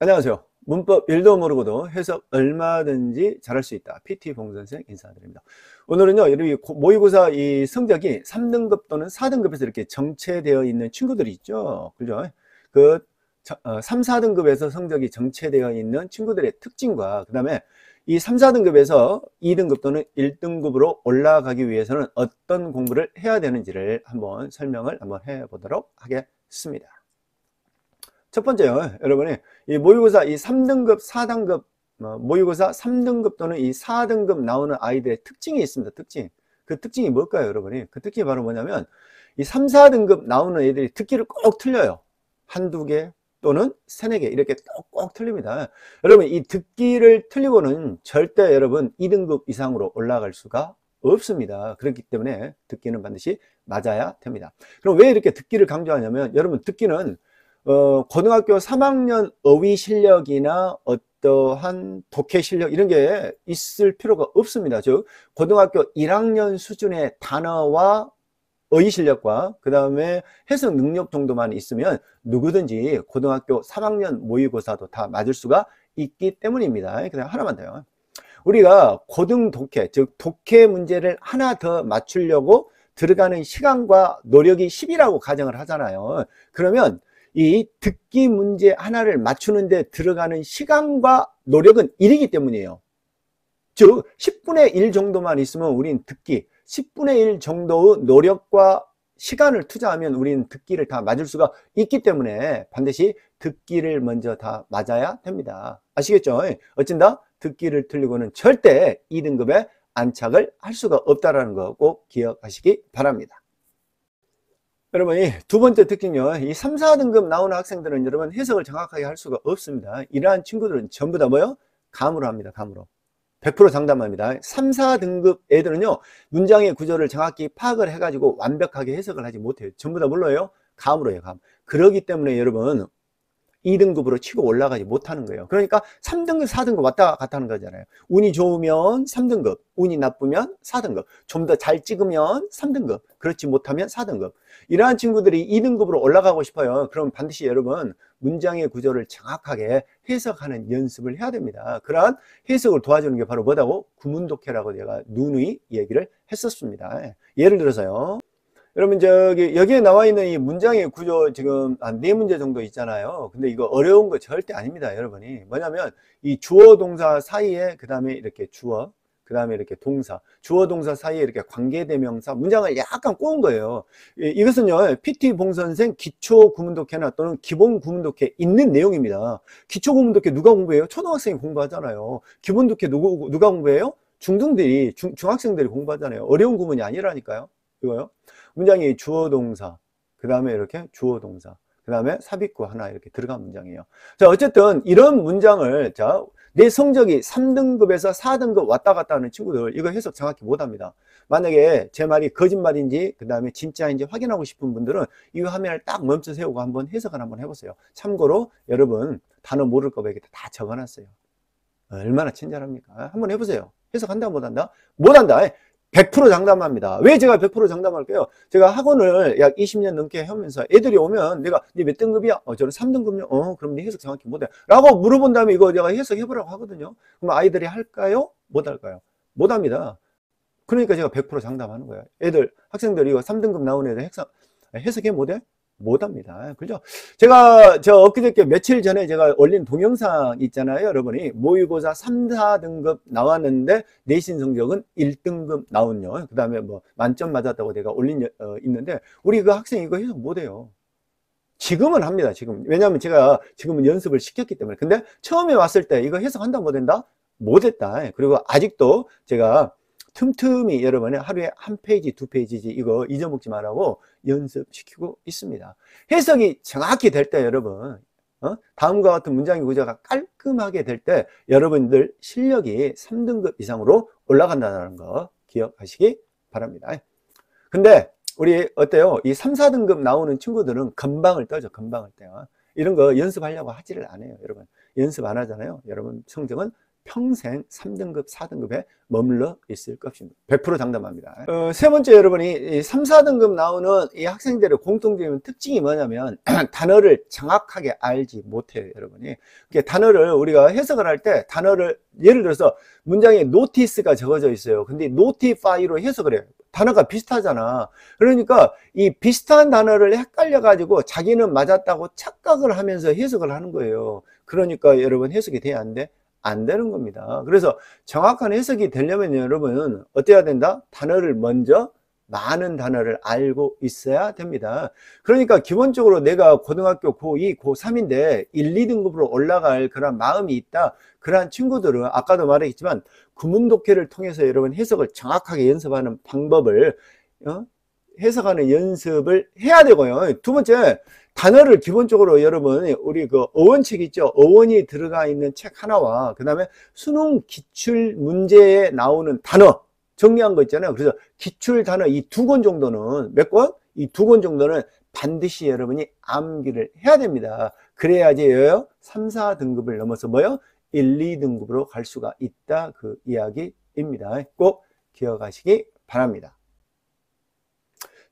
안녕하세요. 문법 1도 모르고도 해석 얼마든지 잘할 수 있다. PT 봉선생 인사드립니다. 오늘은요, 이 모의고사 이 성적이 3등급 또는 4등급에서 이렇게 정체되어 있는 친구들이 있죠. 그죠? 그 3, 4등급에서 어, 성적이 정체되어 있는 친구들의 특징과 그 다음에 이 3, 4등급에서 2등급 또는 1등급으로 올라가기 위해서는 어떤 공부를 해야 되는지를 한번 설명을 한번 해보도록 하겠습니다. 첫 번째요. 여러분이 이 모의고사 이 3등급, 4등급 어, 모의고사 3등급 또는 이 4등급 나오는 아이들의 특징이 있습니다. 특징. 그 특징이 뭘까요, 여러분이? 그 특징이 바로 뭐냐면 이 3, 4등급 나오는 애들이 듣기를 꼭 틀려요. 한두 개 또는 세네 개 이렇게 꼭꼭 틀립니다. 여러분 이 듣기를 틀리고는 절대 여러분 2등급 이상으로 올라갈 수가 없습니다. 그렇기 때문에 듣기는 반드시 맞아야 됩니다. 그럼 왜 이렇게 듣기를 강조하냐면 여러분 듣기는 어, 고등학교 3학년 어휘 실력이나 어떠한 독해 실력 이런 게 있을 필요가 없습니다. 즉 고등학교 1학년 수준의 단어와 어휘 실력과 그 다음에 해석 능력 정도만 있으면 누구든지 고등학교 3학년 모의고사도 다 맞을 수가 있기 때문입니다. 그냥 하나만 더요. 우리가 고등 독해, 즉 독해 문제를 하나 더 맞추려고 들어가는 시간과 노력이 10이라고 가정을 하잖아요. 그러면 이 듣기 문제 하나를 맞추는데 들어가는 시간과 노력은 일이기 때문이에요. 즉 10분의 1 정도만 있으면 우린 듣기 10분의 1 정도의 노력과 시간을 투자하면 우린 듣기를 다 맞을 수가 있기 때문에 반드시 듣기를 먼저 다 맞아야 됩니다. 아시겠죠? 어쩐다? 듣기를 틀리고는 절대 2등급에 안착을 할 수가 없다라는 거 꼭 기억하시기 바랍니다. 여러분 이 두 번째 특징요 이이 3, 4등급 나오는 학생들은 여러분 해석을 정확하게 할 수가 없습니다 이러한 친구들은 전부 다 뭐요? 감으로 합니다 감으로 100% 장담합니다 3, 4등급 애들은요 문장의 구조를 정확히 파악을 해가지고 완벽하게 해석을 하지 못해요 전부 다 물러요 감으로 해요 감 그러기 때문에 여러분 2등급으로 치고 올라가지 못하는 거예요. 그러니까 3등급, 4등급 왔다 갔다 하는 거잖아요. 운이 좋으면 3등급, 운이 나쁘면 4등급, 좀 더 잘 찍으면 3등급, 그렇지 못하면 4등급. 이러한 친구들이 2등급으로 올라가고 싶어요. 그럼 반드시 여러분 문장의 구조를 정확하게 해석하는 연습을 해야 됩니다. 그러한 해석을 도와주는 게 바로 뭐다고? 구문독해라고 제가 누누이 얘기를 했었습니다. 예. 예를 들어서요. 여러분 저기 여기에 나와 있는 이 문장의 구조 지금 한 네 문제 정도 있잖아요. 근데 이거 어려운 거 절대 아닙니다, 여러분이. 뭐냐면 이 주어 동사 사이에 그다음에 이렇게 주어 그 다음에 이렇게 동사, 주어 동사 사이에 이렇게 관계대명사, 문장을 약간 꼬은 거예요. 이것은요, PT 봉선생 기초 구문독해나 또는 기본 구문독해 있는 내용입니다. 기초 구문독해 누가 공부해요? 초등학생이 공부하잖아요. 기본독해 누구, 누가 공부해요? 중등들이, 중, 중학생들이 공부하잖아요. 어려운 구문이 아니라니까요. 이거요. 문장이 주어 동사, 그 다음에 이렇게 주어 동사, 그 다음에 삽입구 하나 이렇게 들어간 문장이에요. 자, 어쨌든 이런 문장을 자, 내 성적이 3등급에서 4등급 왔다 갔다 하는 친구들 이거 해석 정확히 못합니다. 만약에 제 말이 거짓말인지 그 다음에 진짜인지 확인하고 싶은 분들은 이 화면을 딱 멈춰 세우고 한번 해석을 한번 해보세요. 참고로 여러분 단어 모를 거 여기 다 적어놨어요. 얼마나 친절합니까? 한번 해보세요. 해석한다 못한다? 못한다. 100% 장담합니다. 왜 제가 100% 장담할까요? 제가 학원을 약 20년 넘게 하면서 애들이 오면 내가 네 몇 등급이야? 어, 저는 3등급요. 어, 그럼 네 해석 정확히 못해. 라고 물어본 다음에 이거 제가 해석해보라고 하거든요. 그럼 아이들이 할까요? 못할까요? 못합니다. 그러니까 제가 100% 장담하는 거예요. 애들, 학생들 이거 3등급 나온 애들 해석, 해석해 못해? 못합니다. 그죠? 제가 저 엊그저께 며칠 전에 제가 올린 동영상 있잖아요. 여러분이 모의고사 3, 4등급 나왔는데 내신 성적은 1등급 나온요. 그 다음에 뭐 만점 맞았다고 내가 올린 어, 있는데 우리 그 학생 이거 해서 못해요. 지금은 합니다. 지금 왜냐하면 제가 지금은 연습을 시켰기 때문에 근데 처음에 왔을 때 이거 해석한다 못한다? 못했다. 그리고 아직도 제가 틈틈이 여러분의 하루에 한 페이지, 두 페이지지 이거 잊어먹지 말라고 연습시키고 있습니다. 해석이 정확히 될 때 여러분, 어? 다음과 같은 문장의 구조가 깔끔하게 될 때 여러분들 실력이 3등급 이상으로 올라간다는 거 기억하시기 바랍니다. 근데 우리 어때요? 이 3, 4등급 나오는 친구들은 금방을 떠죠. 금방을 떠요. 이런 거 연습하려고 하지를 않아요. 여러분 연습 안 하잖아요. 여러분 성적은 평생 3등급, 4등급에 머물러 있을 것입니다. 100% 장담합니다. 어, 세 번째 여러분이 3, 4등급 나오는 이 학생들의 공통적인 특징이 뭐냐면 단어를 정확하게 알지 못해요, 여러분이. 그러 단어를 우리가 해석을 할 때 단어를 예를 들어서 문장에 노티스가 적어져 있어요. 근데 노티파이로 해석을 해요. 단어가 비슷하잖아. 그러니까 이 비슷한 단어를 헷갈려가지고 자기는 맞았다고 착각을 하면서 해석을 하는 거예요. 그러니까 여러분 해석이 돼야 안 돼. 안 되는 겁니다. 그래서 정확한 해석이 되려면 여러분은 어때야 된다? 단어를 먼저 많은 단어를 알고 있어야 됩니다. 그러니까 기본적으로 내가 고등학교 고2, 고3인데 1, 2등급으로 올라갈 그런 마음이 있다. 그러한 친구들은 아까도 말했지만 구문독해를 통해서 여러분 해석을 정확하게 연습하는 방법을 어? 해석하는 연습을 해야 되고요. 두 번째, 단어를 기본적으로 여러분 우리 그 어원책 있죠 어원이 들어가 있는 책 하나와 그 다음에 수능 기출 문제에 나오는 단어 정리한 거 있잖아요 그래서 기출 단어 이 두 권 정도는 몇 권? 이 두 권 정도는 반드시 여러분이 암기를 해야 됩니다 그래야지요 3, 4등급을 넘어서 뭐요? 1, 2등급으로 갈 수가 있다 그 이야기입니다 꼭 기억하시기 바랍니다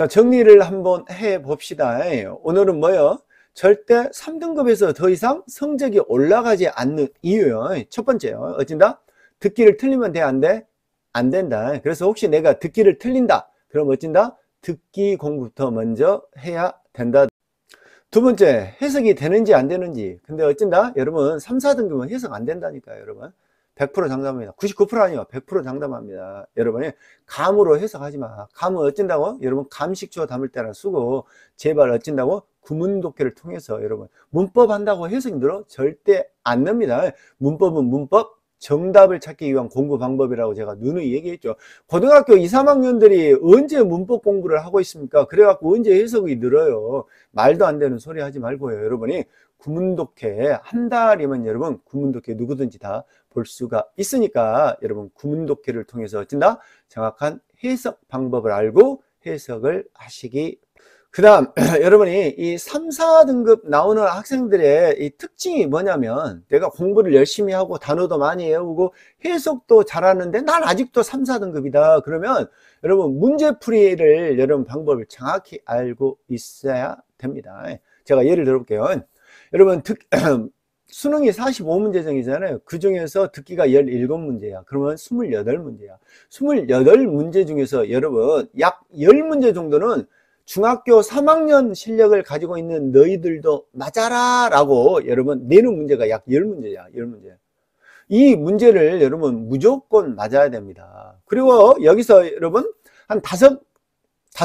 자, 정리를 한번 해 봅시다. 예. 오늘은 뭐요? 절대 3등급에서 더 이상 성적이 올라가지 않는 이유요. 예. 첫 번째요. 어쩐다? 듣기를 틀리면 돼, 안 돼? 안 된다. 예. 그래서 혹시 내가 듣기를 틀린다. 그럼 어쩐다? 듣기 공부부터 먼저 해야 된다. 두 번째, 해석이 되는지 안 되는지. 근데 어쩐다? 여러분, 3, 4등급은 해석 안 된다니까요, 여러분. 100% 장담합니다. 99% 아니요. 100% 장담합니다. 여러분이 감으로 해석하지 마. 감은 어쩐다고? 여러분 감식주 담을 때나 쓰고 제발 어쩐다고? 구문독해를 통해서 여러분 문법 한다고 해석이 늘어? 절대 안 납니다. 문법은 문법, 정답을 찾기 위한 공부 방법이라고 제가 누누이 얘기했죠. 고등학교 2, 3학년들이 언제 문법 공부를 하고 있습니까? 그래갖고 언제 해석이 늘어요. 말도 안 되는 소리 하지 말고요. 여러분이 구문독해 한 달이면 여러분 구문독해 누구든지 다 볼 수가 있으니까 여러분 구문독해를 통해서 어쩐다 정확한 해석 방법을 알고 해석을 하시기 그 다음 여러분이 이 3, 4등급 나오는 학생들의 이 특징이 뭐냐면 내가 공부를 열심히 하고 단어도 많이 외우고 해석도 잘하는데 난 아직도 3, 4등급이다 그러면 여러분 문제풀이를 여러분 방법을 정확히 알고 있어야 됩니다 제가 예를 들어볼게요 여러분 듣, 수능이 45문제 정이잖아요. 그 중에서 듣기가 17문제야. 그러면 28문제야. 28문제 중에서 여러분 약 10문제 정도는 중학교 3학년 실력을 가지고 있는 너희들도 맞아라 라고 여러분 내는 문제가 약 10문제야. 10문제. 이 문제를 여러분 무조건 맞아야 됩니다. 그리고 여기서 여러분 한 5,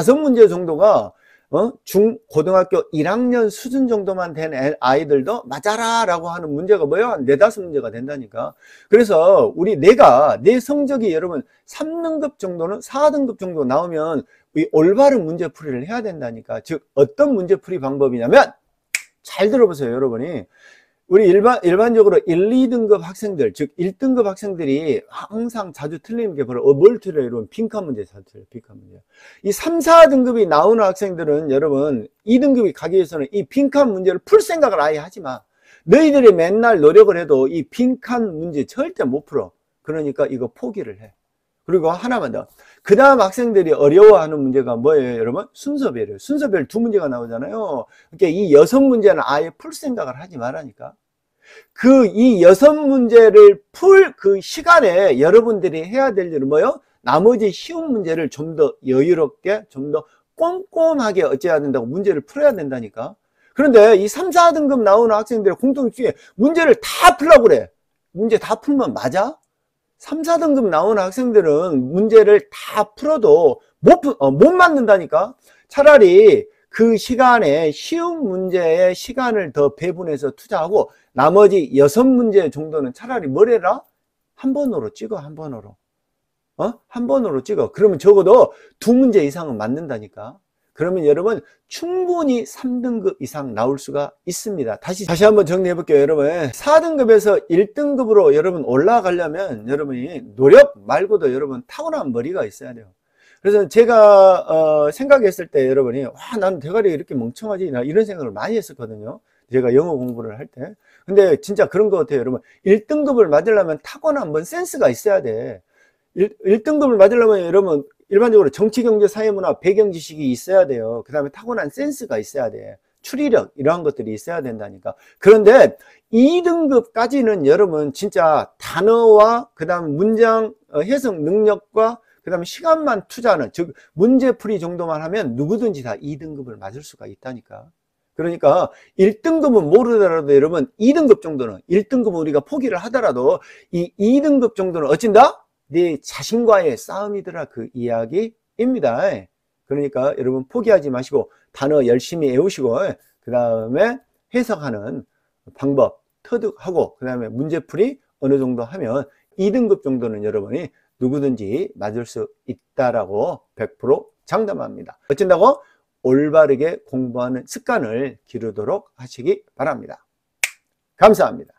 섯 문제 정도가 어? 중, 고등학교 1학년 수준 정도만 된 아이들도 맞아라 라고 하는 문제가 뭐야? 네다섯 문제가 된다니까. 그래서 우리 내가, 내 성적이 여러분 3등급 정도는 4등급 정도 나오면 이 올바른 문제풀이를 해야 된다니까. 즉, 어떤 문제풀이 방법이냐면, 잘 들어보세요, 여러분이. 우리 일반, 일반적으로 1, 2등급 학생들, 즉 1등급 학생들이 항상 자주 틀리는 게 바로 어, 뭘 틀려요? 이러분 빈칸 문제 잘틀를요 빈칸 문제. 이 3, 4등급이 나오는 학생들은 여러분, 2등급이 가기 위해서는 이 빈칸 문제를 풀 생각을 아예 하지 마. 너희들이 맨날 노력을 해도 이 빈칸 문제 절대 못 풀어. 그러니까 이거 포기를 해. 그리고 하나만 더. 그 다음 학생들이 어려워하는 문제가 뭐예요, 여러분? 순서별이에요. 순서별 두 문제가 나오잖아요. 그러니까 이 여섯 문제는 아예 풀 생각을 하지 말라니까. 그이 여섯 문제를 풀 그 시간에 여러분들이 해야 될 일은 뭐요? 나머지 쉬운 문제를 좀 더 여유롭게 좀 더 꼼꼼하게 어찌해야 된다고 문제를 풀어야 된다니까 그런데 이 3, 4등급 나오는 학생들의 공통점이 문제를 다 풀라고 그래 문제 다 풀면 맞아? 3, 4등급 나오는 학생들은 문제를 다 풀어도 못, 어, 못 맞는다니까 차라리 그 시간에 쉬운 문제에 시간을 더 배분해서 투자하고 나머지 여섯 문제 정도는 차라리 머리라 한 번으로 찍어 한 번으로 어? 한 번으로 찍어 그러면 적어도 두 문제 이상은 맞는다니까 그러면 여러분 충분히 3등급 이상 나올 수가 있습니다 다시 다시 한번 정리해 볼게요 여러분 4등급에서 1등급으로 여러분 올라가려면 여러분이 노력 말고도 여러분 타고난 머리가 있어야 돼요 그래서 제가 어, 생각했을 때 여러분이 와 나는 대가리가 이렇게 멍청하지 나 이런 생각을 많이 했었거든요 제가 영어 공부를 할때 근데 진짜 그런 것 같아요 여러분 1등급을 맞으려면 타고난 뭔 뭐 센스가 있어야 돼 1, 등급을 맞으려면 여러분 일반적으로 정치, 경제, 사회문화, 배경 지식이 있어야 돼요 그 다음에 타고난 센스가 있어야 돼 추리력 이러한 것들이 있어야 된다니까 그런데 2등급까지는 여러분 진짜 단어와 그 다음 문장 어, 해석 능력과 그 다음에 시간만 투자하는 즉 문제풀이 정도만 하면 누구든지 다 2등급을 맞을 수가 있다니까 그러니까 1등급은 모르더라도 여러분 2등급 정도는 1등급은 우리가 포기를 하더라도 이 2등급 정도는 어쩐다? 네 자신과의 싸움이더라 그 이야기입니다 그러니까 여러분 포기하지 마시고 단어 열심히 외우시고 그 다음에 해석하는 방법 터득하고 그 다음에 문제풀이 어느 정도 하면 2등급 정도는 여러분이 누구든지 맞을 수 있다라고 100% 장담합니다. 어쩐다고? 올바르게 공부하는 습관을 기르도록 하시기 바랍니다. 감사합니다.